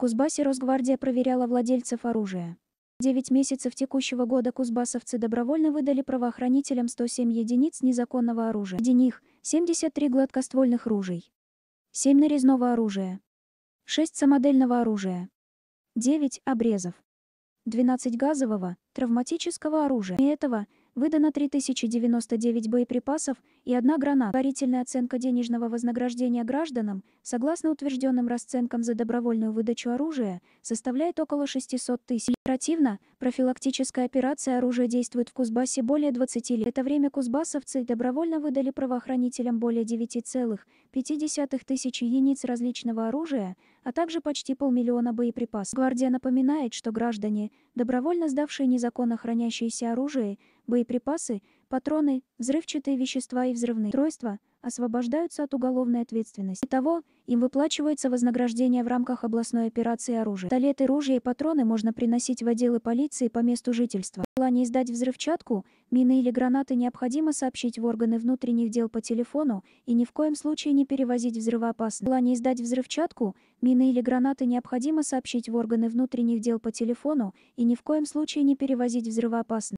Кузбассе Росгвардия проверяла владельцев оружия. Девять месяцев текущего года кузбассовцы добровольно выдали правоохранителям 107 единиц незаконного оружия. Среди них 73 гладкоствольных ружей, 7 нарезного оружия, 6 самодельного оружия, 9 обрезов, 12 газового, травматического оружия. И этого выдано 3099 боеприпасов и одна граната. Предварительная оценка денежного вознаграждения гражданам, согласно утвержденным расценкам за добровольную выдачу оружия, составляет около 600 тысяч. Оперативно, профилактическая операция оружия действует в Кузбассе более 20 лет. В это время кузбассовцы добровольно выдали правоохранителям более 9,5 тысяч единиц различного оружия, а также почти полмиллиона боеприпасов. Гвардия напоминает, что граждане, добровольно сдавшие незаконно законно хранящееся оружие боеприпасы, патроны, взрывчатые вещества и взрывные устройства освобождаются от уголовной ответственности. того, им выплачивается вознаграждение в рамках областной операции оружия. Пистолеты, ружья и патроны можно приносить в отделы полиции по месту жительства. В плане издать взрывчатку, мины или гранаты необходимо сообщить в органы внутренних дел по телефону и ни в коем случае не перевозить взрывоопасные. В плане издать взрывчатку, мины или гранаты необходимо сообщить в органы внутренних дел по телефону и ни в коем случае не перевозить взрывоопасные.